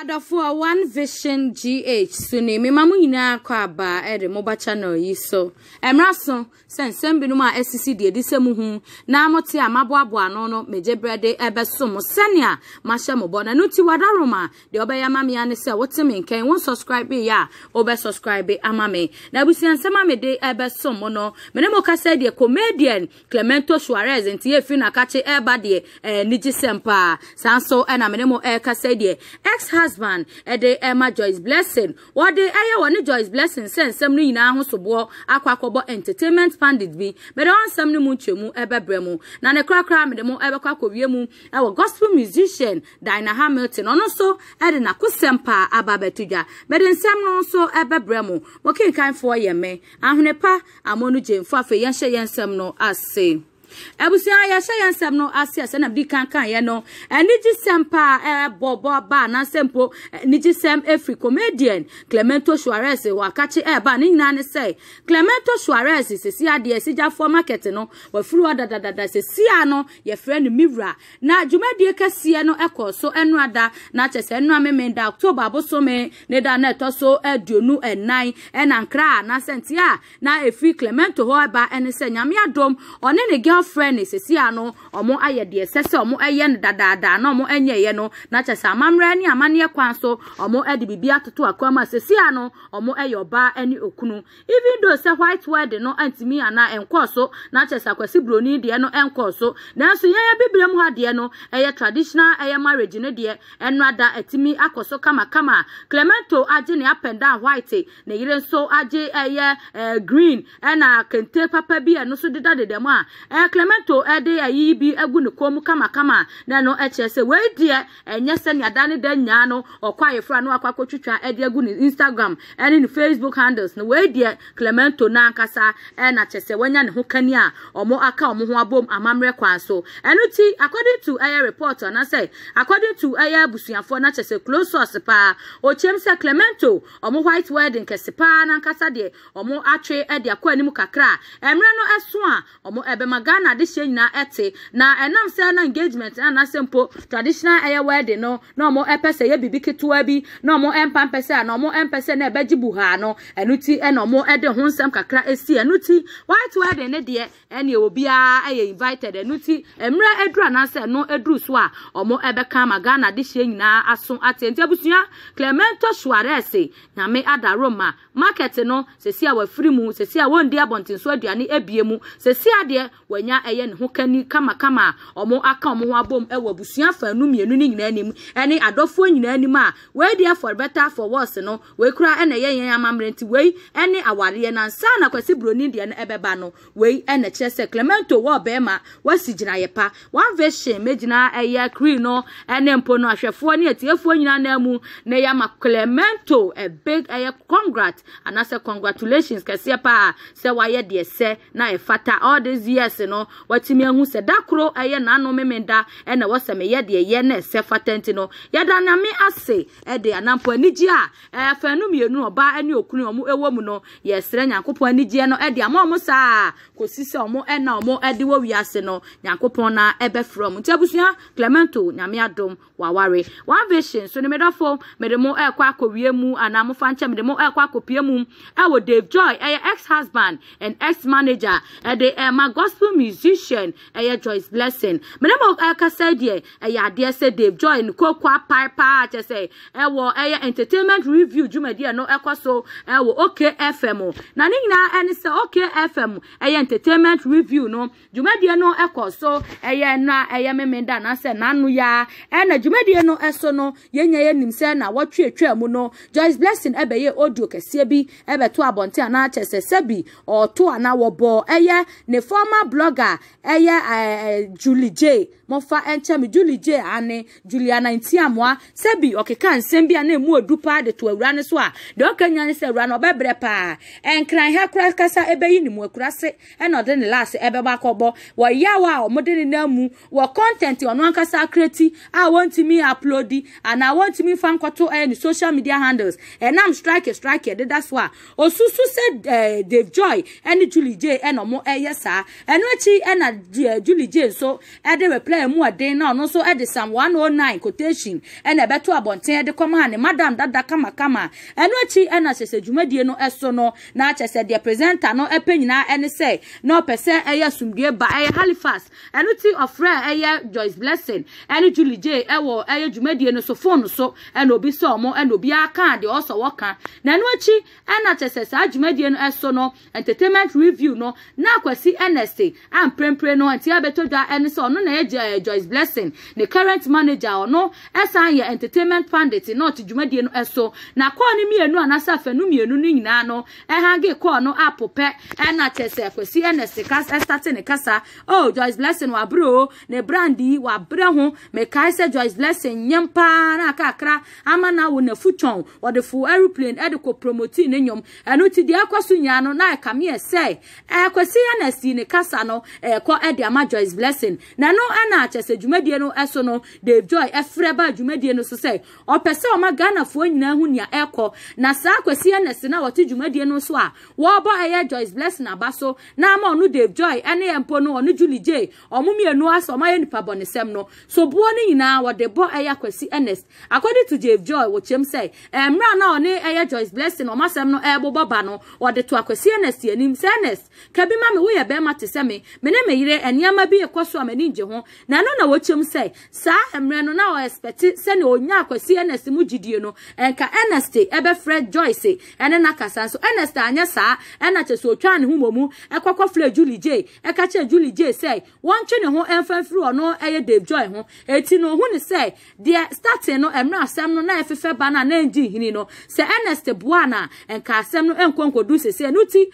adɔfoɔ one vision gh so ne mema mo nyinaa kɔ abaa ɛde moba channel yi so mmerɛ so sɛ nsɛm binom a ɛsisi deɛ ɛdi sɛ mu ho na mote a maboaboa no no megye berɛ de ɛbɛso mo sɛnea mahyɛ mo bɔ na no nti wadarom a deɛ ɔbɛyɛ ma mea ne sɛ wote me nkɛn wo subscribe yɛ a wobɛsubscribe ama me na abusua nsɛm a mede ɛbɛso mo no mene mo ka sɛ deɛ comedian clemento suarez nti yɛfiri no akakye ɛba deɛ eh, ɛɛ sɛm paa saa nso ɛna e mene mo ɛɛka e sɛ deɛ husband ɛde ɛma Joyce Blessing wɔde ɛyɛ wɔne Joyce Blessing sɛ nsɛm no nyinaa subo soboɔ akɔ entertainment pandit bi mɛde wɔn nsɛm no mu ntwɛ mu ɛbɛbrɛ mu na ne kwa mɛde mu ɛbɛkɔ akɔwie mu ɛwɔ gospel musician Dinah Hamilton ɔno nso ɛde n'akosɛm paa aba abɛto dwa mɛde so no nso ɛbɛbrɛ mu wɔkenkanfoɔ yɛ mɛ ahwene pa amonu gyemfo afei yɛnhyɛ yɛn nsɛm no ase abusua yɛhyɛ yɛn nsɛm no ase a sɛnam eh, eh, eh, di kankan yɛ no anigye sɛm paa ɛbɔ bɔ ba anaasɛ mpo anigye sɛm efiri comedian clemento suarez wakakye ɛɛba ne nyinaa ne sɛ clemento suarez si sisi adeɛ sigyafoɔ market no wa da da da dadadada si a no yɛfrɛ ni mira na dwumadie kɛseɛ no ɛkɔ e so ɛnura e ada na kyɛ sɛ ɛnura meme da october abosome ne da na ɛtɔ e so aduonu ɛnan ɛna nkra anaasɛ ntia na efiri clemento hɔ ɛba ɛne sɛ nyame adom ɔne ne girl ɔmo frɛ ne sisi ayɛ deɛ ɛsɛ sɛ ɔmo ɛyɛ no na ɔmo ɛnyɛ yɛ no na kyɛ sɛ amammerɛ ne amanneɛ kwan so ɔmo ɛde biribi atutu akwan mu ɔbaa okunu even though white wedding no so na kyɛ sɛ deɛ no ɛnkɔɔ so nanso yɛn bibire mu ha deɛ no ɛyɛ marriage akɔ so kama clemento nso green clemento ɛde ayi bi agu ne kɔn mu kamakama na e e no ɛkyerɛ sɛ wei deɛ ɛnyɛ sɛnea da ne da nyaa no ɔkɔ ayefra no akɔ akɔtwitwa ɛde agu ne instagram ɛne ne facebook handles no wei clemento nankasa ɛna e kyerɛ sɛ wanya ne ho kani a ɔmo aka ɔmo ho abom amammerɛ kwan so ɛno ti according to ɛyɛ report ɔnasɛ according to ɛyɛ abusuafoɔ na kyerɛ sɛ close source paa ɔkyɛm sɛ clemento ɔmo white wedding kɛse paa nankasa deɛ ɔmo atwe ɛde akɔ anim kakra ɛmmerɛ no ɛso a ɔmo ɛbɛma ghana ɛna adehyɛ nyinaa ɛte na ɛnam sɛ na engagement na sɛ mpo traditional ɛyɛ wedding no na ɔmo ɛpɛ sɛ ɛyɛ biribi ketewa bi na ɔmo ɛmpa mpɛ na ɔmo ɛmpɛ sɛ na ɛbɛgye buhaa no ɛno ti ɛna ɔmo ɛde ho nsɛm kakra esi ɛno ti white wedding ne deɛ ɛne obiara ɛyɛ invited ɛno ti mmerɛ aduru anaasɛ ɛno aduru so a ɔmo ɛbɛka ama ghana adehyɛ nyinaa aso ate nti abusua clemento suarez nyame ada roma market no sesi a wafiri mu sesi a wɔn di abɔntenso aduane ebie mu sesi adeɛ wɔ akɔnya ɛyɛ ne ho kani kamakama a ɔmo aka ɔmo ho abom ɛwɔ abusua fanu mmienu ne nyinaa anim ɛne adɔfoɔ nyinaa anim a wei deɛ for better for worse no wei kura ɛna ɛyɛ yɛn amammerɛ nti wei ɛne awareɛ nansa na kwasi buroni deɛ no ɛbɛba no wei ɛna kyerɛ sɛ clemento wɔ bɛrima wasi gyinayɛ pa one version megyina ɛyɛ krii no ɛne mpo no ahwɛfoɔ ne atiefoɔ nyinaa nan mu na ɛyɛ ama clemento ɛbig ɛyɛ congrat anaasɛ congratulations kɛseɛ paa sɛ wayɛ deɛ sɛ na ɛfata all these years no no watimi ahu sɛ da koro ɛyɛ nanom meda ɛna wɔsɛ meyɛ deɛ yɛ na ɛsɛ no. nti no yɛda nyame ase ɛde e anampo anigye a ɛfɛ e no mmienu ɔbaa ne okunu ɔmo ɛwɔ mu no yɛsrɛ nyankopɔn anigyeɛ no ɛde e ama ɔmo saa kɔsi sɛ ɔmo ɛna ɔmo de wo wiase no nyankopɔn na ɛbɛfrɛ from. nti abusua clemento nyame adom waware one vision so ne medɔfo mede mo ɛkɔ akɔwie mu anaa mofa nkyɛ mede mo ɛkɔ akɔpie mu ɛwɔ dave joy ɛyɛ ex husband and ex manager ɛde ɛma gospel musician ɛyɛ joyce blessing mmarima a ɛkasa deɛ ɛyɛ adeɛ sɛ dave joy nkoko apae paa kyɛ sɛ ɛwɔ ɛyɛ entertainment review dear no ɛkɔ so ɛwɔ okfm na ne nyinaa ɛne sɛ FM. ɛyɛ entertainment review no dear no ɛkɔ so ɛyɛ na me ɛyɛ memenda anaasɛ n'ano ya ɛna dear no ɛso no Yenye yɛ nim sɛ na wɔtwetwe mu no joyce blessing ɛbɛyɛ audio kɛseɛ bi ɛbɛto abɔnten anaa kyɛ sebi or tu anaa bo. ɛyɛ ne former blog blogger ɛyɛ ɛɛ Julie J mɔfa ɛnkyɛn mi Julie J ane Juliana Ntiamua sɛbi ɔkeka nsɛm bi a na emu edu paa de to awura ne so a deɛ ɔka nya ne sɛ awura no ɔbɛbrɛ paa nkran ha kura kasa ɛbɛyi ne mu akura se ɛna ɔde ne laase ɛbɛbɔ akɔbɔ wɔyawa a wɔde ne nan mu wɔ content ɔno ankasa akreti a wɔntumi uploadi anaa wɔntumi fa nkɔto ɛyɛ ne social media handles ɛnam strike strike ɛdeda so a osusu sɛ ɛɛ Dave Joy ɛne Julie J ɛna ɔmo ɛyɛ saa ɛno akyi n'akyi ɛna eh, julie so. nso de reply mu ɔden na so nso de sam one oh nine quotation ɛna ɛbɛto abɔnten ɛde kɔma ne madam dada kamakama ɛno akyi ɛna sɛsɛ dwumadie no ɛso no na akyɛ sɛ presenter no ɛpɛ nyinaa ɛne sɛ na ɔpɛ sɛ ɛyɛ asumdue ba ɛyɛ halifax ɛno ti ɔfrɛ ɛyɛ joyce blessing ɛne julie gye ɛwɔ ɛyɛ dwumadie no so phone so ɛna obi sɛ ɔmo ɛna obi aka deɛ ɔsɔ wɔka na ɛno akyi ɛna kyɛ sɛ saa dwumadie no ɛso no entertainment review no na akwasi ernest a mprempren no and abɛtɔ dwa ɛne sɛ ɔno na yɛ eh, joyce blessing ne current manager no, ɛsan yɛ entertainment pandit na ɔte dwumadie no ɛso na kɔɔ no mmienu anaasɛ afɛnu mmienu no nyinaa no ɛhange kɔɔ no apopɛ ɛna kyɛ sɛ akwasi ɛna sika ɛstate e ne kasa oh joyce blessing wabrɛ o ne brand yi wabrɛ ho mekae sɛ joyce blessing nyɛm paa na akakra ama na wo nafu twɔn wɔde fo aeroplane ɛde e kɔ promoti ne nnwom ɛno e ti deɛ ɛkɔ so nyinaa no na ɛkameɛ sɛ ɛkwasi ɛna si ne kasa no no ɛkɔ ɛde ama is blessing na no ɛna akyɛ sɛ no ɛso no dave joy ɛfrɛ ba dwumadie no so sɛ ɔpɛ sɛ ɔma ghanafoɔ nyinaa ho eko. na saa kwe ɛnɛsi na wati dwumadie no so a wɔrebɔ joy is blessing abaso. na ama ɔno dave joy ɛne yɛ mpo no ɔno julie j ɔmo mmienu asɔ ɔmo ayɛ nipa bɔ ne sɛm no so boɔ no nyinaa wɔde bɔ ɛyɛ akwasi ɛnɛs according to dave joy wɔkyɛm sɛ mmerɛ na ɔne joy is blessing ɔmo asɛm no ɛɛbobɔ ba no wɔde to akwasi ɛnɛs yɛ anim sɛ ɛnɛs kabi ma mi woyɛ bɛrima te sɛ mene meyere e nneɛma bi ɛkɔ so a m'ani gye ho na ɛno na wɔkyɛm sɛ saa mmerɛ no na ɔɛspɛte sɛnea ɔnya akwasi ernest mu gyidie no ɛnka ernest ɛbɛfrɛ joyce ene na nso ernest anyɛ saa ɛna kyɛ sɛ ɔtwa ne ho mmom ɛkɔkɔ julie j ɛka kyerɛ julie j sɛ wɔntwe ne ho ɛmfamfiri ɔno ɛyɛ dave joy ho ɛti no ɔhu ne sɛ deɛ starting no emre asɛm no na ɛfefɛ ba no a na ɛngye hini no se ernest boa no a ɛnka asɛm no ɛnkɔ nkɔdu sesɛ no ti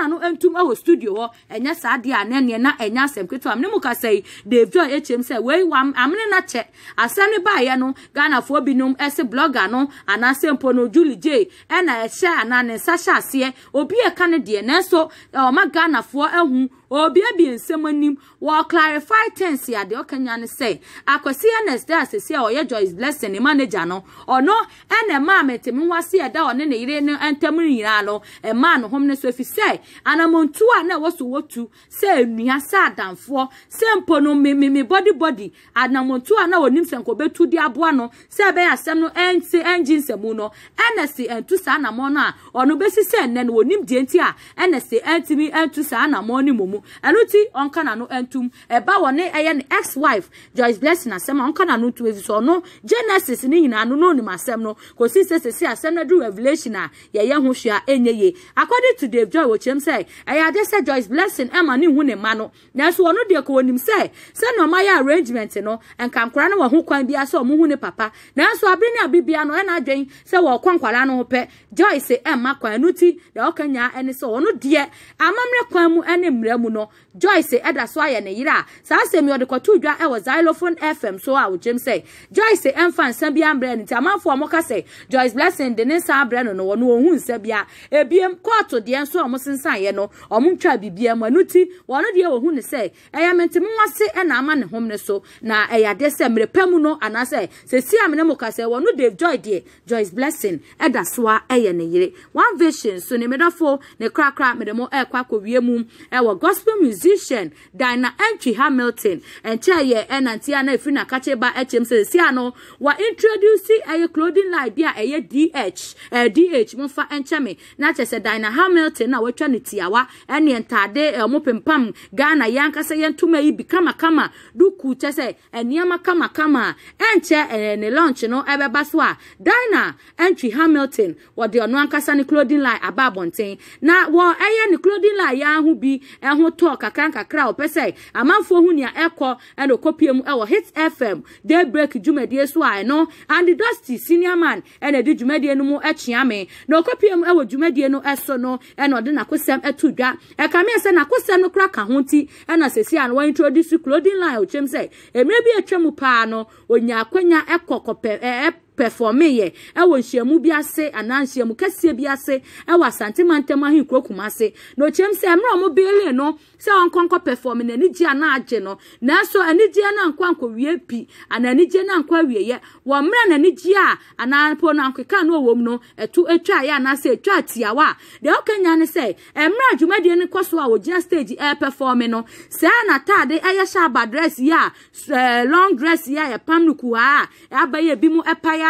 na no ntum ɛwɔ studio hɔ ɛnyɛ saa deɛ ane ne na enya asem ketewa amne mu kasa yi Davido a ekyem sɛ wei wa amene na che asɛm ne baayɛ no Ghana fo binom ese blogger no anaasɛ mpo no Julie J ena ɛhyɛ ana ne nsa hyɛ aseɛ obi ɛka ne deɛ nanso ɔma Ghana fo ɛhu obi abi nsɛm anim wɔ clarify tense adeɛ ɔkanya ne sɛ akwasi ernest da asese a ɔyɛ joyce blessing ne manager no ɔno ɛna ɛmaa mɛtɛmi ho ase ɛda ɔne ne yere no ntam no nyinaa no ɛmaa no hom ne so efi sɛ anamontu a na ɛwɔ so wotu sɛ enua sɛ adamfoɔ sɛ mpo no me me me body body anamontu a na onim sɛ nkɔbɛtu de aboa no sɛ ɛbɛyɛ asɛm no ɛnti ɛngye nsɛmu no ernest ɛntu saa anamɔ no a ɔno bɛsi sɛ ɛnɛ no onim deɛ nti a ernest ɛntimi ɛntu saa anamɔ no mu o ɛno ti ɔnka n'ano ntum ɛba wɔ ne ɛyɛ ne ex wife joyce blessing asɛm a ɔnka n'ano ntum efi so ɔno genesis ne nyinaa no n'onim asɛm no kòsi sesesi asɛm no du revelation a yɛyɛ ho hwea enye yie according to dave joy wɔkyɛm sɛ ɛyɛ ade sɛ joyce blessing ɛma ne hu ne ma no nanso ɔno deɛ kò onim sɛ sɛnea ɔmo ayɛ arrangement no nkankora no wɔ ho kwan bia sɛ ɔmo hu ne papa nanso abiri ne abibia no ɛna adwen sɛ wɔɔkɔ nkwara no ho pɛ joyce ɛma kwan no ti deɛ ɔka nyaa ɛne sɛ ɔno deɛ amammerɛ kwan mu ɛne no joyce ɛda so ayɛ ne yere a saa asɛm yi ɔde kɔto dwa ɛwɔ xylophone fm so a wogyem sɛ joyce ɛmfa nsa bi ambrɛ no nti amanfoɔ a wɔka joyce blessing de ne nsa abrɛ no no wɔn ohun nsa bia ebiem kɔɔto deɛ nso a wɔn sensaneɛ no wɔn ntwa bibia mu ɛnu ti wɔn deɛ ohun ne sɛ ɛyɛ mɛnti mu ase ɛna ama ne hom ne so na ɛyɛ adeɛ sɛ mmerɛ pɛ mu no anaasɛ sɛsi a mene mu ka sɛ wɔn de joy deɛ joyce blessing ɛda so a ɛyɛ ne yere one vision so ne medɔfo ne medemo e mo ɛɛkɔ akɔwie mu ɛwɔ gos gospel musician dina entry hamilton ɛnkyɛ yɛ ɛnante a na efiri na kakyɛ ba ɛkyɛm sɛ wa introduce ɛyɛ clothing line bi a ɛyɛ dh ɛɛ dh mufa fa ɛnkyɛ mi na kyɛ sɛ hamilton na watwa ne tiawa ɛne ntaade ɛmo pimpam ghana yɛn ankasa yɛn ntoma yi bi kamakama duku kyɛ sɛ ɛnneɛma kamakama ɛnkyɛ ɛɛ ne launch no ɛbɛba baswa. a entry hamilton Wa ɔno ankasa ne clothing line aba abɔnten na wɔ ɛyɛ ni clothing line yɛn ho bi ɛho tɔɔ kakra nkakra a ɔpɛ sɛ amanfoɔ ho nea ɛkɔ ɛna mu ɛwɔ hit fm daybreak dwumadie so a ɛno andy dusty senior man ɛna ɛde dwumadie no mu ɛkyea me na ɔkɔpie mu ɛwɔ dwumadie no ɛso no ɛna ɔde n'akosɛm ɛto dwa ɛka mi sɛ n'akosɛm no kora ka ho ti ɛna sɛsi a wɔn introduce clothing line ɔkyɛm sɛ mmerɛ bi atwa mu paa no onya akonya ɛkɔ kɔpɛ performing yɛ ɛwɔ nhyiamu bi ase anaa nhyiamu kɛseɛ bi ase ɛwɔ asante mantam ahen kuro kuma ase na okyerɛm sɛ mmerɛ ɔmo beelie no sɛ ɔnkɔnkɔ perform na anigye anaa agye no so nanso anigye no ankɔ ankɔwie pi anaa anigye no ankɔ awieyɛ wɔ mmerɛ na anigye a anaa po no ankeka no ɔwɔ mu no ɛto atwa ayɛ anaasɛ atwa atiawa a deɛ ɔkanya ne sɛ mmerɛ adwumadie no kɔ so a wɔgyina stage ɛɛpɛfɔm no saa n'ataade ɛyɛ hyɛ aba dress yi a long dress yi a yɛpam no kuhaa a ɛaba yɛ bi mu ɛpa yɛ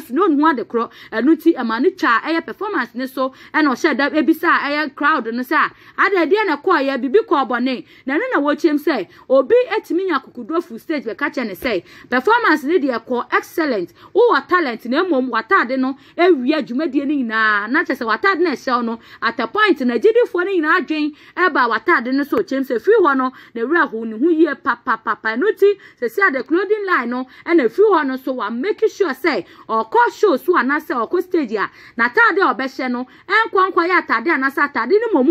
performance no nu ade korɔ ɛnu ti ɛma ne twa ɛyɛ performance ne so ɛna ɔhyɛ da ebisa ɛyɛ crowd no sɛ ade deɛ na kɔɔ yɛ bibi kɔɔ bɔne na ne na wɔkyɛm sɛ obi etimi eh, nya kokodo fu stage bɛka kyɛ ne sɛ performance ne deɛ kɔ excellent oh, wowɔ talent eh, na mmom wataade no ewia dwumadie ne nyinaa na kyɛ sɛ wataade na ɛhyɛw no at a point na agyidifoɔ eh, no nyinaa adwen ɛba wataade no so kyɛm sɛ firi hɔ no na ewura ho ne ho yie papapapa ɛnu ti sɛsi ade ah, clothing line no ɛna firi hɔ no so wa make sure sɛ ɔ ọkọ shows anasị ọkọ steji a na tade ọbɛhyɛ no nkwankwa yɛ atade anasị atade no mmom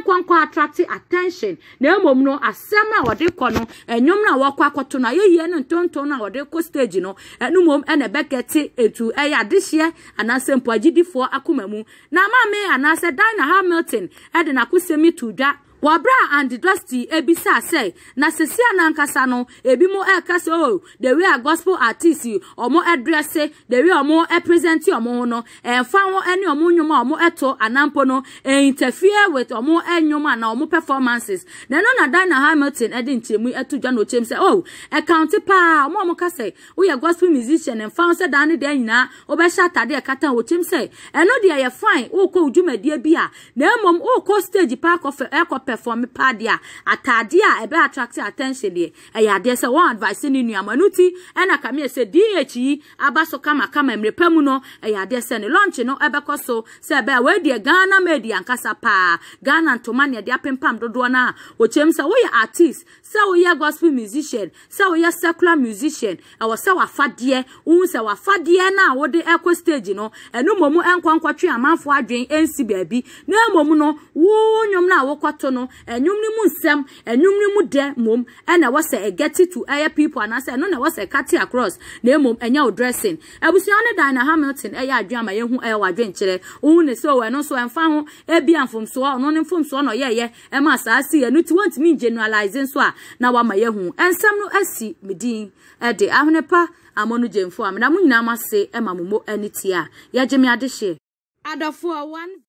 nkwankwa attract attention na mmom no asɛm a wɔde kɔ no ɛnwom na a wɔkɔ akɔto no ayɛyie no ntonton no a wɔde kɔ stage no ɛno mmom ɛna ɛbɛkɛte etu ɛyɛ adehyeɛ anasɛ mpo agyidifoɔ akoma mu na maame anasɛ dina hamilton ɛde n'akosɛm to dwa wɔbrɛ and andidrosty ebisa sɛ na sisi anankasa no ebi mo ɛka sɛ o the way a gospel artist ɔmo ɛdrɛse the way ɔmo ɛpresenti ɔmo ho no ɛnfa ho ɛne ɔmo nnwom a ɔmo ɛto anampo no e interfere with ɔmo ɛnnwom a na ɔmo performances na ɛno na dana hamilton ɛde nkyɛnmu ɛto dwa na ɔkyɛm sɛ o oh, county paa ɔmo ɔmo ka sɛ woyɛ gospel musician ɛnfa ho sɛ dan ne deɛ nyinaa wɔbɛhyɛ atadeɛ ɛkata ɔkyɛm sɛ ɛno deɛ yɛ fine wokɔ dwumadie bi a na mmom ko stage pa akɔfɛ ɛkɔpɛ perform padia a ataadeɛ a ɛbɛ attract attention deɛ ɛyɛ adeɛ sɛ wɔn advice ne nua ma no ti ɛna kamea sɛ dh yi e aba so kamakama mmerɛ pa mu no ɛyɛ adeɛ sɛ ne launch no ɛbɛkɔ so sɛ ɛbɛa wɔadiɛ ghana made ankasa paa ghana ntoma ne ɛde apempam dodoɔ no a wɔkyɛm sɛ woyɛ artist sɛ woyɛ gospel musician sɛ woyɛ secular musician ɛwɔ sɛ wafadeɛ wohu sɛ wafadeɛ no a wode ɛkɔ stage no enu mmom ɛnkɔnkɔtwe amanfoɔ adwen ɛnsi baabi na mmom no wo nnwom no a wokɔto no no ɛnwom no mu nsɛm ɛnwom no mu dɛ mmom ɛna wɔsɛ ɛgɛti to ɛyɛ people anaasɛ ɛno na wɔsɛ kati across na mmom ɛnyɛ wo dressing abusua ne dan na hamilton ɛyɛ adwe ama yɛhu ɛyɛ wadwenkyerɛ wohu ne sɛ ɛno nso ɛmfa ho ebi amfomsoɔ ɔno ne mfomsoɔ na ɔyɛɛyɛ ɛma saa si ɛno ti wɔntumi generalize nso a na wama yɛhu ɛnsɛm no asi me din ɛde ahene pa amɔno gyemfo a mena mo nyinaa mo ase ɛma mo mo ani tie a yɛgye me adehyeɛ adɔfoɔ one